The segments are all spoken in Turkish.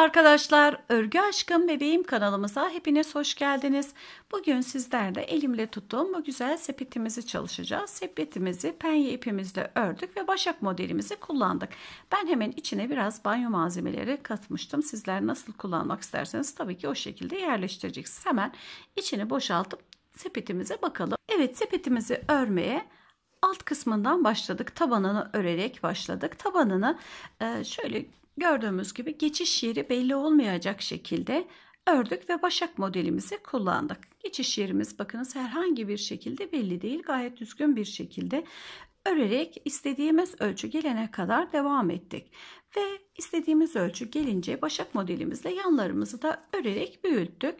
arkadaşlar, Örgü Aşkım Bebeğim kanalımıza hepiniz hoş geldiniz. Bugün sizlerle elimle tuttuğum bu güzel sepetimizi çalışacağız. Sepetimizi penye ipimizle ördük ve başak modelimizi kullandık. Ben hemen içine biraz banyo malzemeleri katmıştım. Sizler nasıl kullanmak isterseniz tabii ki o şekilde yerleştireceksiniz. Hemen içini boşaltıp sepetimize bakalım. Evet sepetimizi örmeye alt kısmından başladık. Tabanını örerek başladık. Tabanını e, şöyle Gördüğümüz gibi geçiş yeri belli olmayacak şekilde ördük ve başak modelimizi kullandık. Geçiş yerimiz bakınız herhangi bir şekilde belli değil. Gayet düzgün bir şekilde örerek istediğimiz ölçü gelene kadar devam ettik. Ve istediğimiz ölçü gelince başak modelimizle yanlarımızı da örerek büyüttük.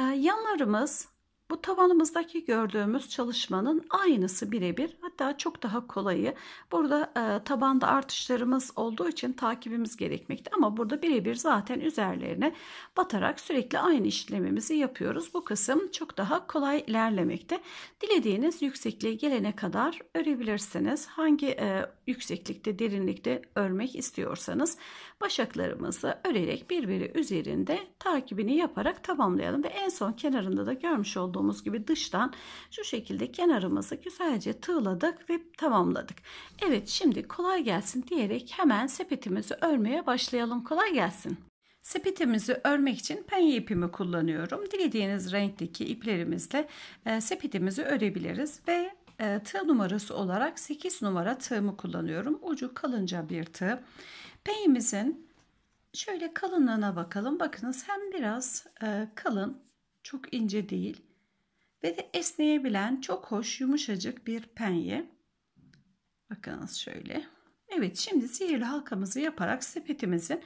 Ee, yanlarımız bu tabanımızdaki gördüğümüz çalışmanın aynısı birebir hatta çok daha kolayı. Burada e, tabanda artışlarımız olduğu için takibimiz gerekmekte ama burada birebir zaten üzerlerine batarak sürekli aynı işlemimizi yapıyoruz. Bu kısım çok daha kolay ilerlemekte. Dilediğiniz yüksekliğe gelene kadar örebilirsiniz. Hangi e, yükseklikte derinlikte örmek istiyorsanız başaklarımızı örerek birbiri üzerinde takibini yaparak tamamlayalım ve en son kenarında da görmüş olduğunuz olduğumuz gibi dıştan şu şekilde kenarımızı güzelce tığladık ve tamamladık. Evet şimdi kolay gelsin diyerek hemen sepetimizi örmeye başlayalım. Kolay gelsin. Sepetimizi örmek için penye ipimi kullanıyorum. Dilediğiniz renkteki iplerimizle e, sepetimizi örebiliriz ve e, tığ numarası olarak 8 numara tığımı kullanıyorum. Ucu kalınca bir tığ. Penyemizin şöyle kalınlığına bakalım. Bakınız hem biraz e, kalın, çok ince değil ve de esneyebilen çok hoş yumuşacık bir penye. Bakınız şöyle. Evet şimdi sihirli halkamızı yaparak sepetimizin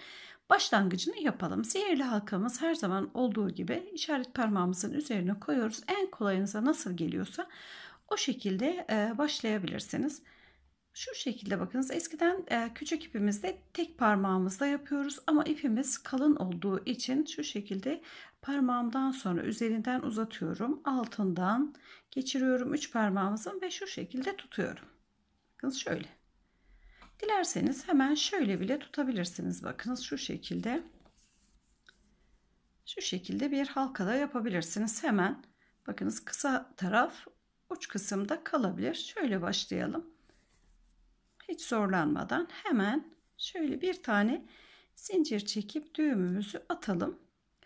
başlangıcını yapalım. Sihirli halkamız her zaman olduğu gibi işaret parmağımızın üzerine koyuyoruz. En kolayınıza nasıl geliyorsa o şekilde e, başlayabilirsiniz. Şu şekilde bakınız eskiden e, küçük ipimizde tek parmağımızla yapıyoruz ama ipimiz kalın olduğu için şu şekilde parmağımdan sonra üzerinden uzatıyorum. Altından geçiriyorum üç parmağımızın ve şu şekilde tutuyorum. Bakınız şöyle. Dilerseniz hemen şöyle bile tutabilirsiniz. Bakınız şu şekilde. Şu şekilde bir halkada yapabilirsiniz. Hemen bakınız kısa taraf uç kısımda kalabilir. Şöyle başlayalım. Hiç zorlanmadan hemen şöyle bir tane zincir çekip düğümümüzü atalım.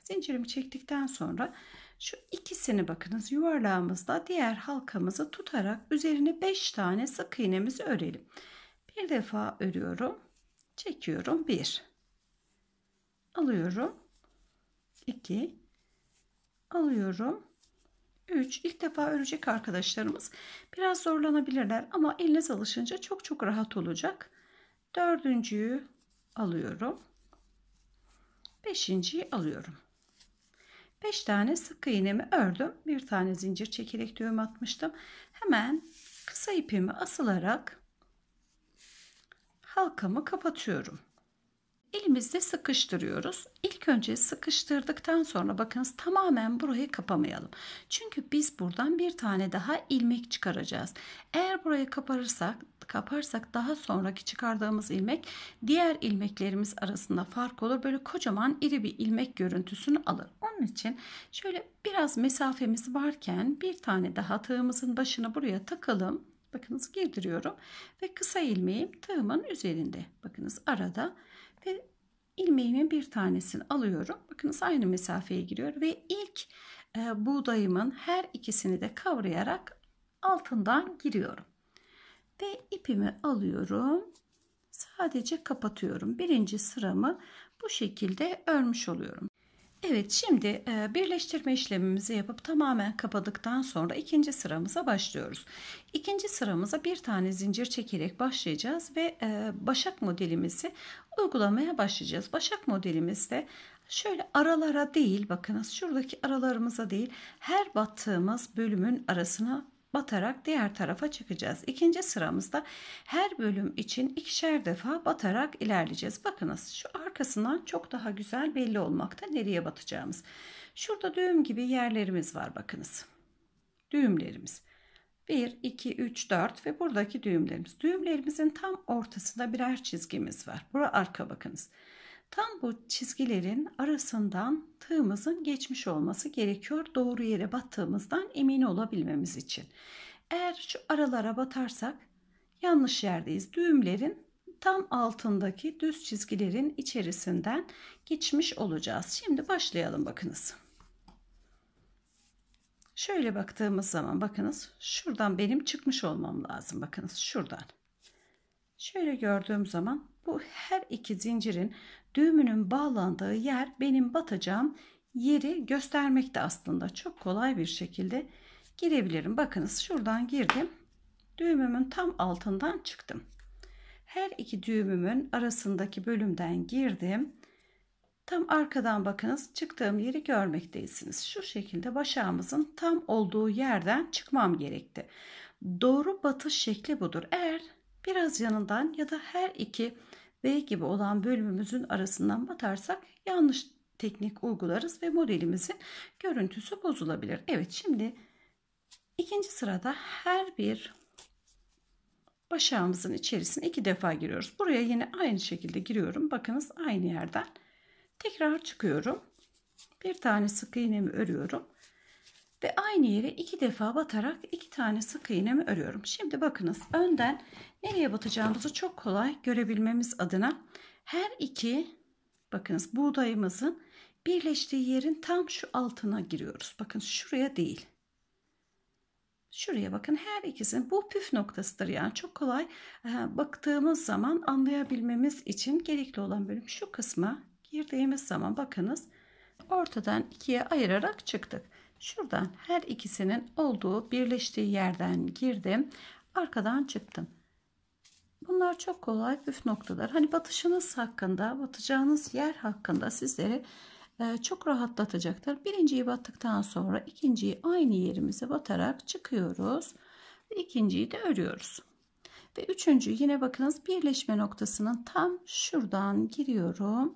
Zincirimi çektikten sonra şu ikisini bakınız yuvarlağımızda diğer halkamızı tutarak üzerine 5 tane sık iğnemizi örelim. Bir defa örüyorum. Çekiyorum. 1 alıyorum. 2 alıyorum. 3 İlk defa örecek arkadaşlarımız biraz zorlanabilirler ama eliniz alışınca çok çok rahat olacak. Dördüncüyü alıyorum. Beşinciyi alıyorum. 5 tane sık iğnemi ördüm. Bir tane zincir çekerek düğüm atmıştım. Hemen kısa ipimi asılarak halkamı kapatıyorum elimizde sıkıştırıyoruz. İlk önce sıkıştırdıktan sonra bakınız tamamen burayı kapamayalım. Çünkü biz buradan bir tane daha ilmek çıkaracağız. Eğer burayı kaparırsak kaparsak daha sonraki çıkardığımız ilmek diğer ilmeklerimiz arasında fark olur. Böyle kocaman iri bir ilmek görüntüsünü alır. Onun için şöyle biraz mesafemiz varken bir tane daha tığımızın başına buraya takalım. Bakınız girdiriyorum ve kısa ilmeğim tığımın üzerinde. Bakınız arada ve ilmeğimin bir tanesini alıyorum. Bakınız aynı mesafeye giriyor ve ilk e, buğdayımın her ikisini de kavrayarak altından giriyorum. Ve ipimi alıyorum. Sadece kapatıyorum. Birinci sıramı bu şekilde örmüş oluyorum. Evet şimdi e, birleştirme işlemimizi yapıp tamamen kapadıktan sonra ikinci sıramıza başlıyoruz. İkinci sıramıza bir tane zincir çekerek başlayacağız ve e, başak modelimizi uygulamaya başlayacağız. Başak modelimizde şöyle aralara değil bakınız şuradaki aralarımıza değil her battığımız bölümün arasına batarak diğer tarafa çıkacağız. İkinci sıramızda her bölüm için ikişer defa batarak ilerleyeceğiz. Bakınız şu arkasından çok daha güzel belli olmakta nereye batacağımız. Şurada düğüm gibi yerlerimiz var bakınız. Düğümlerimiz. 1, 2, 3, 4 ve buradaki düğümlerimiz. Düğümlerimizin tam ortasında birer çizgimiz var. Bura arka bakınız. Tam bu çizgilerin arasından tığımızın geçmiş olması gerekiyor. Doğru yere battığımızdan emin olabilmemiz için. Eğer şu aralara batarsak yanlış yerdeyiz. Düğümlerin tam altındaki düz çizgilerin içerisinden geçmiş olacağız. Şimdi başlayalım bakınız. Şöyle baktığımız zaman bakınız şuradan benim çıkmış olmam lazım. Bakınız şuradan. Şöyle gördüğüm zaman bu her iki zincirin düğümünün bağlandığı yer benim batacağım yeri göstermekte aslında. Çok kolay bir şekilde girebilirim. Bakınız şuradan girdim. Düğümümün tam altından çıktım. Her iki düğümümün arasındaki bölümden girdim. Tam arkadan bakınız çıktığım yeri görmektesiniz. Şu şekilde başağımızın tam olduğu yerden çıkmam gerekti. Doğru batış şekli budur. Eğer biraz yanından ya da her iki V gibi olan bölümümüzün arasından batarsak yanlış teknik uygularız ve modelimizin görüntüsü bozulabilir. Evet şimdi ikinci sırada her bir başağımızın içerisine iki defa giriyoruz. Buraya yine aynı şekilde giriyorum. Bakınız aynı yerden tekrar çıkıyorum. Bir tane sık iğnemi örüyorum ve aynı yere iki defa batarak iki tane sık iğnemi örüyorum. Şimdi bakınız önden Nereye batacağımızı çok kolay görebilmemiz adına her iki bakınız buğdayımızın birleştiği yerin tam şu altına giriyoruz. Bakın şuraya değil. Şuraya bakın her ikisinin bu püf noktasıdır yani çok kolay e, baktığımız zaman anlayabilmemiz için gerekli olan bölüm şu kısma girdiğimiz zaman bakınız ortadan ikiye ayırarak çıktık. Şuradan her ikisinin olduğu birleştiği yerden girdim arkadan çıktım. Bunlar çok kolay püf noktalar. Hani batışınız hakkında, batacağınız yer hakkında sizleri e, çok rahatlatacaklar. Birinciyi battıktan sonra ikinciyi aynı yerimize batarak çıkıyoruz. İkinciyi de örüyoruz. Ve üçüncü yine bakınız birleşme noktasının tam şuradan giriyorum.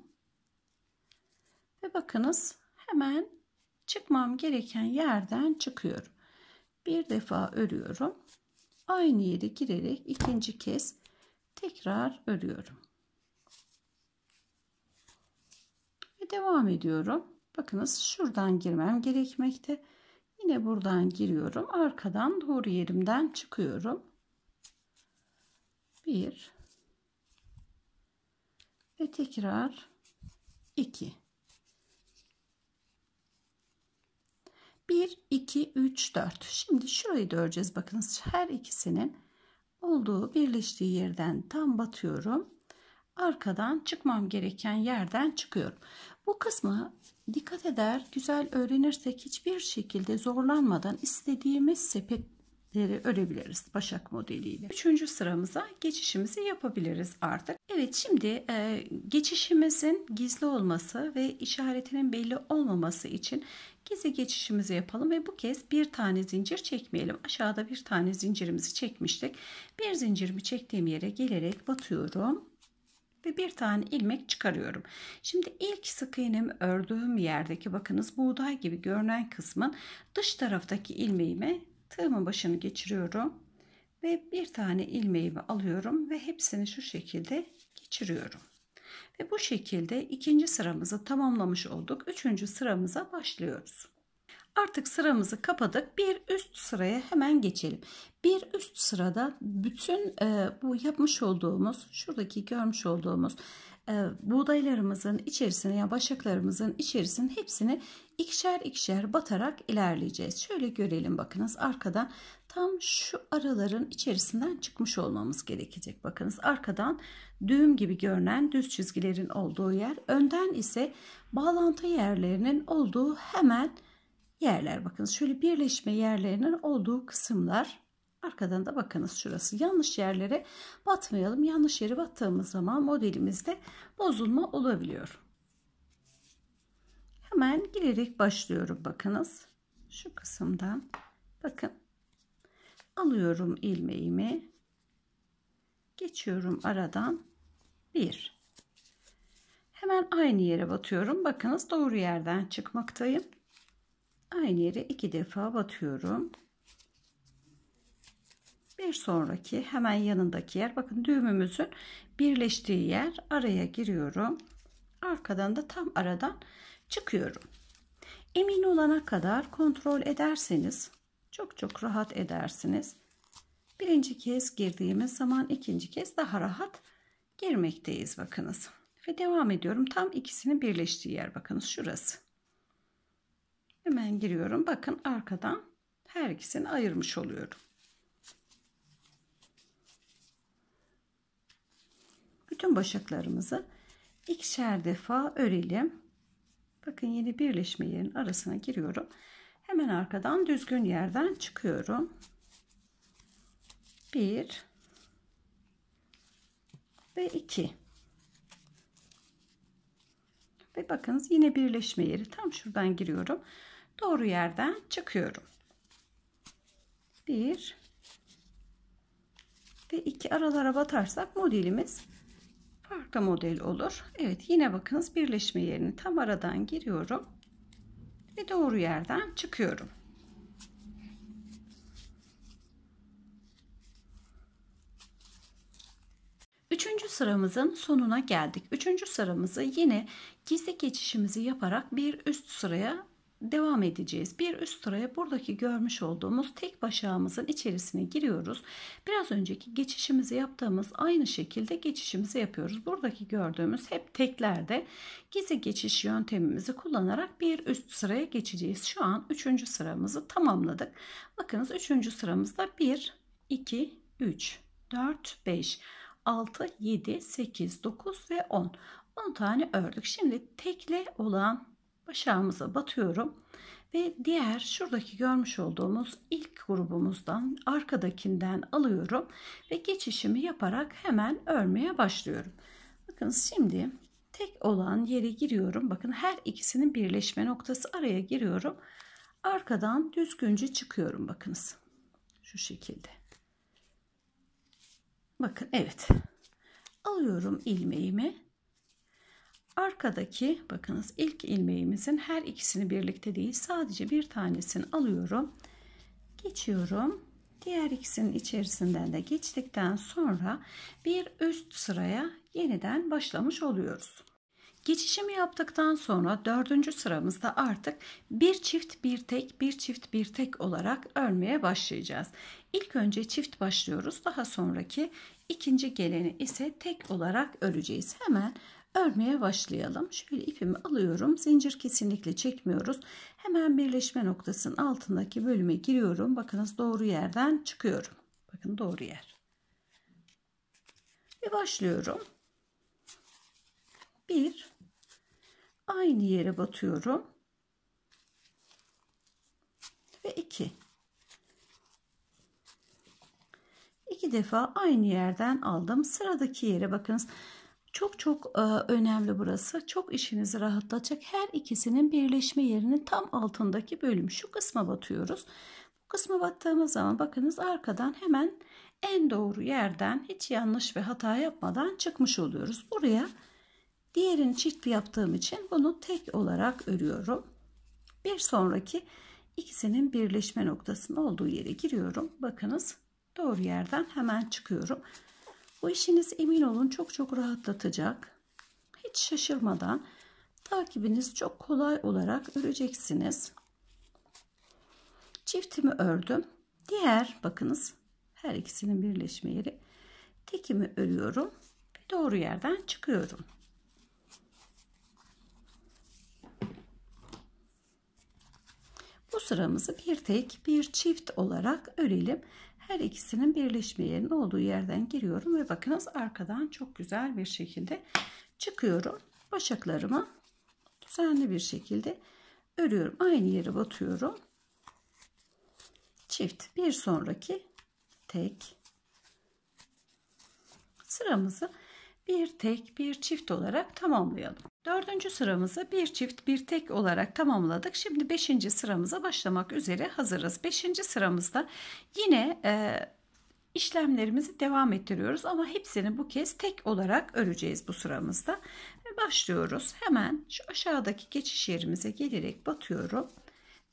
Ve bakınız hemen çıkmam gereken yerden çıkıyorum. Bir defa örüyorum. Aynı yere girerek ikinci kez tekrar örüyorum. Ve devam ediyorum. Bakınız şuradan girmem gerekmekte. Yine buradan giriyorum. Arkadan doğru yerimden çıkıyorum. Bir ve tekrar iki. Bir iki üç dört. Şimdi şurayı da öreceğiz. Bakınız her ikisinin olduğu birleştiği yerden tam batıyorum. Arkadan çıkmam gereken yerden çıkıyorum. Bu kısmı dikkat eder, güzel öğrenirsek hiçbir şekilde zorlanmadan istediğimiz sepetleri örebiliriz başak modeliyle. Üçüncü sıramıza geçişimizi yapabiliriz artık. Evet şimdi e, geçişimizin gizli olması ve işaretinin belli olmaması için gizli geçişimizi yapalım ve bu kez bir tane zincir çekmeyelim. Aşağıda bir tane zincirimizi çekmiştik. Bir zincirimi çektiğim yere gelerek batıyorum ve bir tane ilmek çıkarıyorum. Şimdi ilk sık iğnemi ördüğüm yerdeki bakınız buğday gibi görünen kısmın dış taraftaki ilmeğime tığımın başını geçiriyorum ve bir tane ilmeğimi alıyorum ve hepsini şu şekilde geçiriyorum. Ve bu şekilde ikinci sıramızı tamamlamış olduk. Üçüncü sıramıza başlıyoruz. Artık sıramızı kapadık. Bir üst sıraya hemen geçelim. Bir üst sırada bütün e, bu yapmış olduğumuz, şuradaki görmüş olduğumuz e, buğdaylarımızın içerisine ya başaklarımızın içerisinin hepsini ikişer ikişer batarak ilerleyeceğiz. Şöyle görelim bakınız arkadan tam şu araların içerisinden çıkmış olmamız gerekecek. Bakınız arkadan düğüm gibi görünen düz çizgilerin olduğu yer önden ise bağlantı yerlerinin olduğu hemen yerler. Bakınız şöyle birleşme yerlerinin olduğu kısımlar Arkadan da bakınız şurası. Yanlış yerlere batmayalım. Yanlış yere battığımız zaman modelimizde bozulma olabiliyor. Hemen girerek başlıyorum bakınız. Şu kısımdan bakın alıyorum ilmeğimi geçiyorum aradan bir hemen aynı yere batıyorum bakınız doğru yerden çıkmaktayım aynı yere iki defa batıyorum bir sonraki hemen yanındaki yer bakın düğümümüzün birleştiği yer araya giriyorum arkadan da tam aradan çıkıyorum emin olana kadar kontrol ederseniz çok çok rahat edersiniz birinci kez girdiğimiz zaman ikinci kez daha rahat girmekteyiz bakınız ve devam ediyorum tam ikisinin birleştiği yer bakınız şurası hemen giriyorum bakın arkadan her ikisini ayırmış oluyorum bütün başaklarımızı ikişer defa örelim. Bakın yeni birleşme yerin arasına giriyorum. Hemen arkadan düzgün yerden çıkıyorum. 1 ve 2 ve bakınız yine birleşme yeri tam şuradan giriyorum. Doğru yerden çıkıyorum. 1 ve 2 aralara batarsak modelimiz farklı model olur. Evet yine bakınız birleşme yerini tam aradan giriyorum. Ve doğru yerden çıkıyorum. Üçüncü sıramızın sonuna geldik. Üçüncü sıramızı yine gizli geçişimizi yaparak bir üst sıraya devam edeceğiz. Bir üst sıraya buradaki görmüş olduğumuz tek başağımızın içerisine giriyoruz. Biraz önceki geçişimizi yaptığımız aynı şekilde geçişimizi yapıyoruz. Buradaki gördüğümüz hep teklerde gizli geçiş yöntemimizi kullanarak bir üst sıraya geçeceğiz. Şu an 3. sıramızı tamamladık. Bakınız 3. sıramızda 1, 2, 3, 4, 5, 6, 7, 8, 9 ve 10. 10 tane ördük. Şimdi tekli olan Başağımıza batıyorum. Ve diğer şuradaki görmüş olduğumuz ilk grubumuzdan arkadakinden alıyorum. Ve geçişimi yaparak hemen örmeye başlıyorum. Bakın şimdi tek olan yere giriyorum. Bakın her ikisinin birleşme noktası araya giriyorum. Arkadan düzgünce çıkıyorum bakınız. Şu şekilde. Bakın evet. Alıyorum ilmeğimi Arkadaki bakınız ilk ilmeğimizin her ikisini birlikte değil sadece bir tanesini alıyorum. Geçiyorum. Diğer ikisinin içerisinden de geçtikten sonra bir üst sıraya yeniden başlamış oluyoruz. Geçişimi yaptıktan sonra dördüncü sıramızda artık bir çift bir tek bir çift bir tek olarak örmeye başlayacağız. İlk önce çift başlıyoruz daha sonraki ikinci geleni ise tek olarak öreceğiz. Hemen Örmeye başlayalım. Şöyle ipimi alıyorum. Zincir kesinlikle çekmiyoruz. Hemen birleşme noktasının altındaki bölüme giriyorum. Bakınız doğru yerden çıkıyorum. Bakın doğru yer. Ve başlıyorum. Bir. Aynı yere batıyorum. Ve iki. İki defa aynı yerden aldım. Sıradaki yere bakınız. Bakınız çok çok e, önemli burası. Çok işinizi rahatlatacak. Her ikisinin birleşme yerinin tam altındaki bölüm. Şu kısma batıyoruz. Bu kısma battığımız zaman bakınız arkadan hemen en doğru yerden hiç yanlış ve hata yapmadan çıkmış oluyoruz. Buraya diğerini çift yaptığım için bunu tek olarak örüyorum. Bir sonraki ikisinin birleşme noktasının olduğu yere giriyorum. Bakınız doğru yerden hemen çıkıyorum. Bu işiniz emin olun çok çok rahatlatacak. Hiç şaşırmadan takibiniz çok kolay olarak öreceksiniz. Çiftimi ördüm. Diğer bakınız her ikisinin birleşme yeri. Tekimi örüyorum ve doğru yerden çıkıyorum. Bu sıramızı bir tek bir çift olarak örelim. Her ikisinin birleşme yerinin olduğu yerden giriyorum ve bakınız arkadan çok güzel bir şekilde çıkıyorum. Başaklarımı düzenli bir şekilde örüyorum. Aynı yere batıyorum. Çift bir sonraki tek sıramızı bir tek bir çift olarak tamamlayalım. Dördüncü sıramızı bir çift bir tek olarak tamamladık. Şimdi beşinci sıramıza başlamak üzere hazırız. Beşinci sıramızda yine e, işlemlerimizi devam ettiriyoruz ama hepsini bu kez tek olarak öreceğiz bu sıramızda. Ve başlıyoruz. Hemen şu aşağıdaki geçiş yerimize gelerek batıyorum.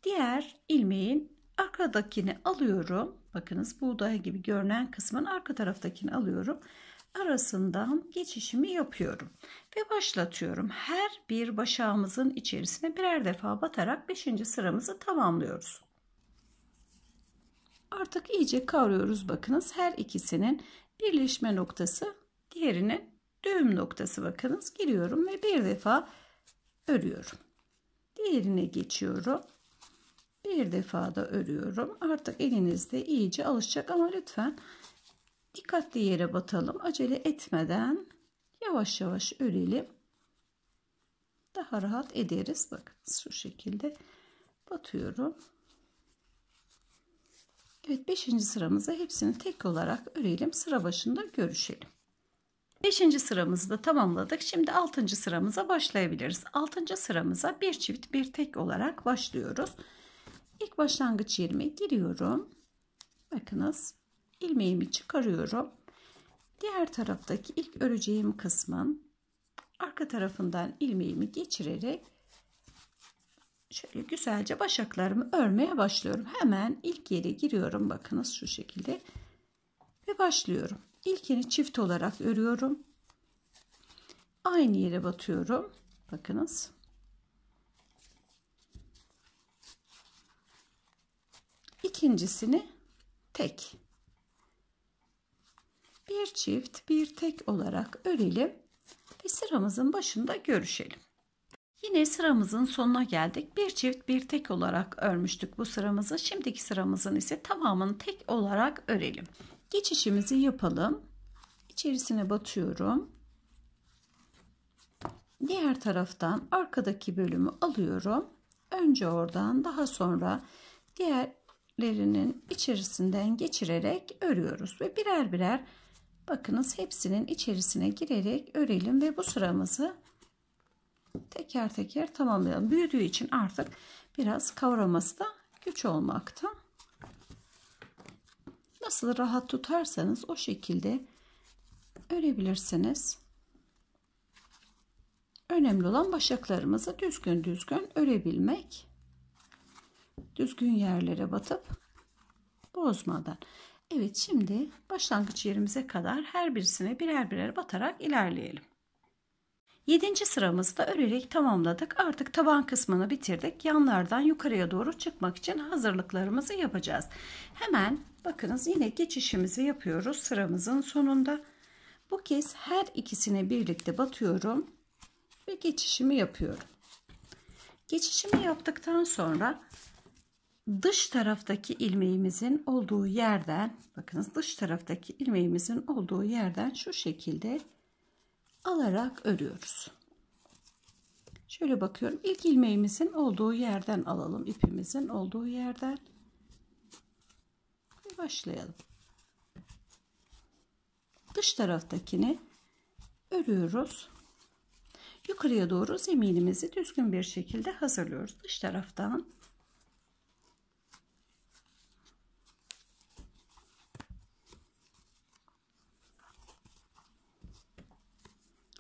Diğer ilmeğin arkadakini alıyorum. Bakınız buğday gibi görünen kısmın arka taraftakini alıyorum arasından geçişimi yapıyorum ve başlatıyorum. Her bir başağımızın içerisine birer defa batarak 5. sıramızı tamamlıyoruz. Artık iyice kavruyoruz bakınız her ikisinin birleşme noktası diğerinin düğüm noktası bakınız giriyorum ve bir defa örüyorum. Diğerine geçiyorum. Bir defa da örüyorum. Artık elinizde iyice alışacak ama lütfen Dikkatli yere batalım. Acele etmeden yavaş yavaş örelim. Daha rahat ederiz. Bakın şu şekilde batıyorum. Evet 5. sıramızda hepsini tek olarak örelim. Sıra başında görüşelim. 5. sıramızı da tamamladık. Şimdi 6. sıramıza başlayabiliriz. 6. sıramıza bir çift bir tek olarak başlıyoruz. İlk başlangıç yerime giriyorum. Bakınız ilmeğimi çıkarıyorum. Diğer taraftaki ilk öreceğim kısmın arka tarafından ilmeğimi geçirerek şöyle güzelce başaklarımı örmeye başlıyorum. Hemen ilk yere giriyorum. Bakınız şu şekilde. Ve başlıyorum. İlkini çift olarak örüyorum. Aynı yere batıyorum. Bakınız. İkincisini tek bir çift bir tek olarak örelim ve sıramızın başında görüşelim. Yine sıramızın sonuna geldik. Bir çift bir tek olarak örmüştük bu sıramızı. Şimdiki sıramızın ise tamamını tek olarak örelim. Geçişimizi yapalım. İçerisine batıyorum. Diğer taraftan arkadaki bölümü alıyorum. Önce oradan daha sonra diğerlerinin içerisinden geçirerek örüyoruz ve birer birer Bakınız hepsinin içerisine girerek örelim ve bu sıramızı teker teker tamamlayalım. Büyüdüğü için artık biraz kavraması da güç olmakta. Nasıl rahat tutarsanız o şekilde örebilirsiniz. Önemli olan başaklarımızı düzgün düzgün örebilmek. Düzgün yerlere batıp bozmadan. Evet şimdi başlangıç yerimize kadar her birisine birer birer batarak ilerleyelim. 7. sıramızı da örerek tamamladık. Artık taban kısmını bitirdik. Yanlardan yukarıya doğru çıkmak için hazırlıklarımızı yapacağız. Hemen bakınız yine geçişimizi yapıyoruz sıramızın sonunda. Bu kez her ikisine birlikte batıyorum ve geçişimi yapıyorum. Geçişimi yaptıktan sonra dış taraftaki ilmeğimizin olduğu yerden bakınız dış taraftaki ilmeğimizin olduğu yerden şu şekilde alarak örüyoruz. Şöyle bakıyorum. ilk ilmeğimizin olduğu yerden alalım. ipimizin olduğu yerden. Ve başlayalım. Dış taraftakini örüyoruz. Yukarıya doğru zeminimizi düzgün bir şekilde hazırlıyoruz. Dış taraftan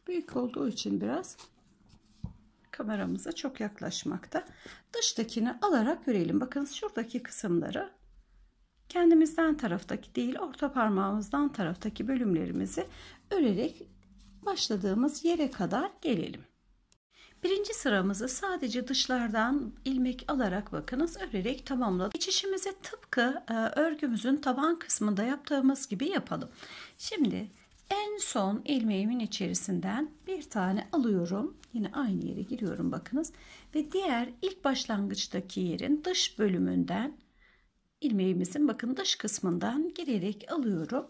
Büyük olduğu için biraz kameramıza çok yaklaşmakta. Dıştakini alarak örelim. Bakın şuradaki kısımları kendimizden taraftaki değil orta parmağımızdan taraftaki bölümlerimizi örerek başladığımız yere kadar gelelim. Birinci sıramızı sadece dışlardan ilmek alarak bakınız örerek tamamladık. Geçişimizi tıpkı e, örgümüzün taban kısmında yaptığımız gibi yapalım. Şimdi en son ilmeğimin içerisinden bir tane alıyorum. Yine aynı yere giriyorum bakınız. Ve diğer ilk başlangıçtaki yerin dış bölümünden ilmeğimizin bakın dış kısmından girerek alıyorum.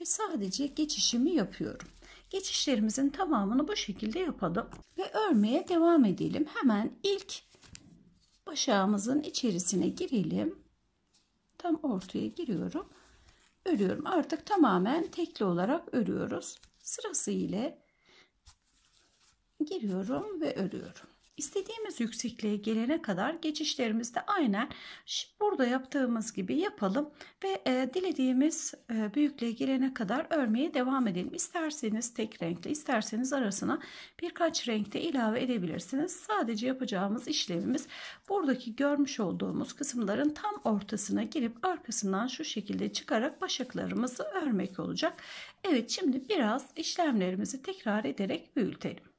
Ve sadece geçişimi yapıyorum. Geçişlerimizin tamamını bu şekilde yapalım. Ve örmeye devam edelim. Hemen ilk başağımızın içerisine girelim. Tam ortaya giriyorum örüyorum. Artık tamamen tekli olarak örüyoruz. Sırası ile giriyorum ve örüyorum. İstediğimiz yüksekliğe gelene kadar geçişlerimizde aynen burada yaptığımız gibi yapalım ve e, dilediğimiz e, büyüklüğe gelene kadar örmeye devam edelim. İsterseniz tek renkli, isterseniz arasına birkaç renkte ilave edebilirsiniz. Sadece yapacağımız işlemimiz buradaki görmüş olduğumuz kısımların tam ortasına girip arkasından şu şekilde çıkarak başaklarımızı örmek olacak. Evet şimdi biraz işlemlerimizi tekrar ederek büyütelim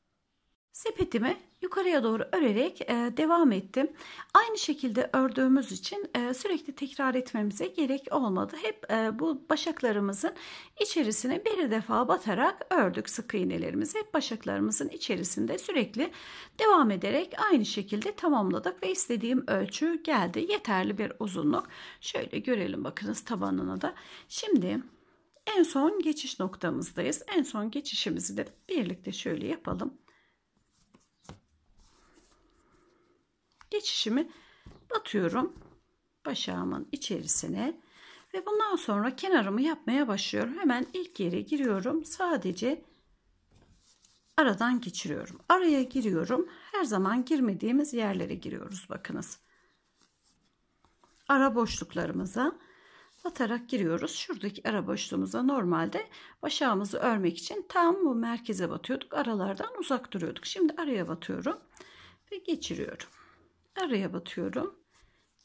sepetimi yukarıya doğru örerek e, devam ettim. Aynı şekilde ördüğümüz için e, sürekli tekrar etmemize gerek olmadı. Hep e, bu başaklarımızın içerisine bir defa batarak ördük sık iğnelerimizi. Hep başaklarımızın içerisinde sürekli devam ederek aynı şekilde tamamladık ve istediğim ölçü geldi. Yeterli bir uzunluk. Şöyle görelim bakınız tabanına da. Şimdi en son geçiş noktamızdayız. En son geçişimizi de birlikte şöyle yapalım. geçişimi batıyorum başağımın içerisine ve bundan sonra kenarımı yapmaya başlıyorum. Hemen ilk yere giriyorum. Sadece aradan geçiriyorum. Araya giriyorum. Her zaman girmediğimiz yerlere giriyoruz. Bakınız. Ara boşluklarımıza batarak giriyoruz. Şuradaki ara boşluğumuza normalde başağımızı örmek için tam bu merkeze batıyorduk. Aralardan uzak duruyorduk. Şimdi araya batıyorum ve geçiriyorum araya batıyorum.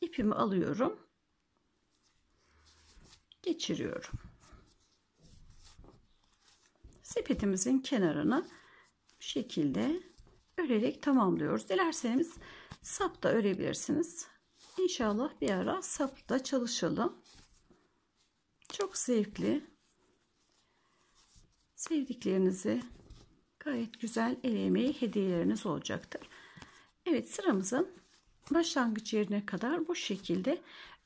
ipimi alıyorum. Geçiriyorum. Sepetimizin kenarını bu şekilde örerek tamamlıyoruz. Dilerseniz sap da örebilirsiniz. İnşallah bir ara sapta çalışalım. Çok zevkli. Sevdiklerinizi gayet güzel el emeği hediyeleriniz olacaktır. Evet sıramızın başlangıç yerine kadar bu şekilde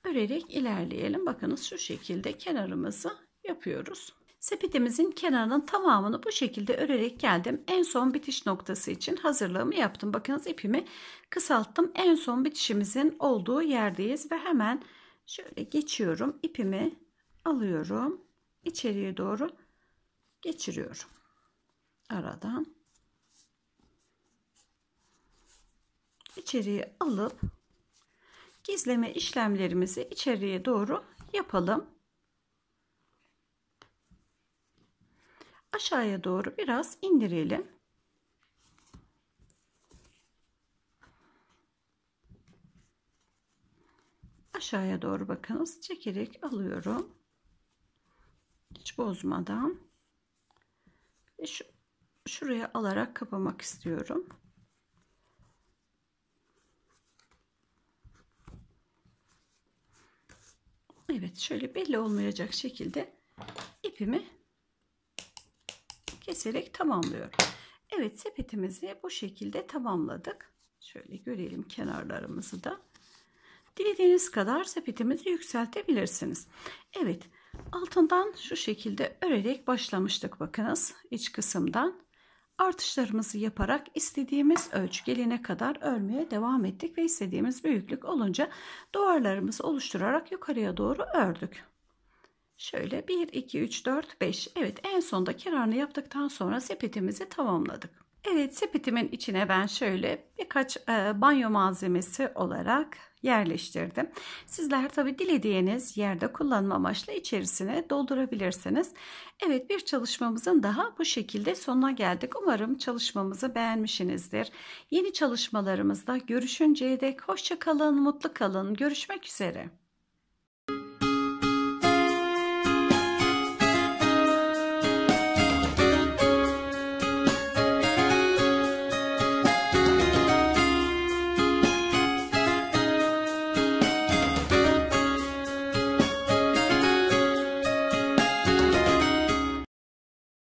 örerek ilerleyelim. Bakınız şu şekilde kenarımızı yapıyoruz. Sepetimizin kenarının tamamını bu şekilde örerek geldim. En son bitiş noktası için hazırlığımı yaptım. Bakınız ipimi kısalttım. En son bitişimizin olduğu yerdeyiz ve hemen şöyle geçiyorum. İpimi alıyorum. içeriye doğru geçiriyorum. Aradan içeriye alıp gizleme işlemlerimizi içeriye doğru yapalım. Aşağıya doğru biraz indirelim. aşağıya doğru bakınız çekerek alıyorum hiç bozmadan şu, şuraya alarak kapamak istiyorum Evet şöyle belli olmayacak şekilde ipimi keserek tamamlıyorum. Evet sepetimizi bu şekilde tamamladık. Şöyle görelim kenarlarımızı da. Dilediğiniz kadar sepetimizi yükseltebilirsiniz. Evet altından şu şekilde örerek başlamıştık bakınız iç kısımdan artışlarımızı yaparak istediğimiz ölçü gelene kadar örmeye devam ettik ve istediğimiz büyüklük olunca duvarlarımızı oluşturarak yukarıya doğru ördük. Şöyle 1, 2, 3, 4, 5. Evet en sonda kenarını yaptıktan sonra sepetimizi tamamladık. Evet sepetimin içine ben şöyle birkaç e, banyo malzemesi olarak yerleştirdim. Sizler tabi dilediğiniz yerde kullanma amaçlı içerisine doldurabilirsiniz. Evet bir çalışmamızın daha bu şekilde sonuna geldik. Umarım çalışmamızı beğenmişsinizdir. Yeni çalışmalarımızda görüşünceye dek hoşça kalın, mutlu kalın. Görüşmek üzere.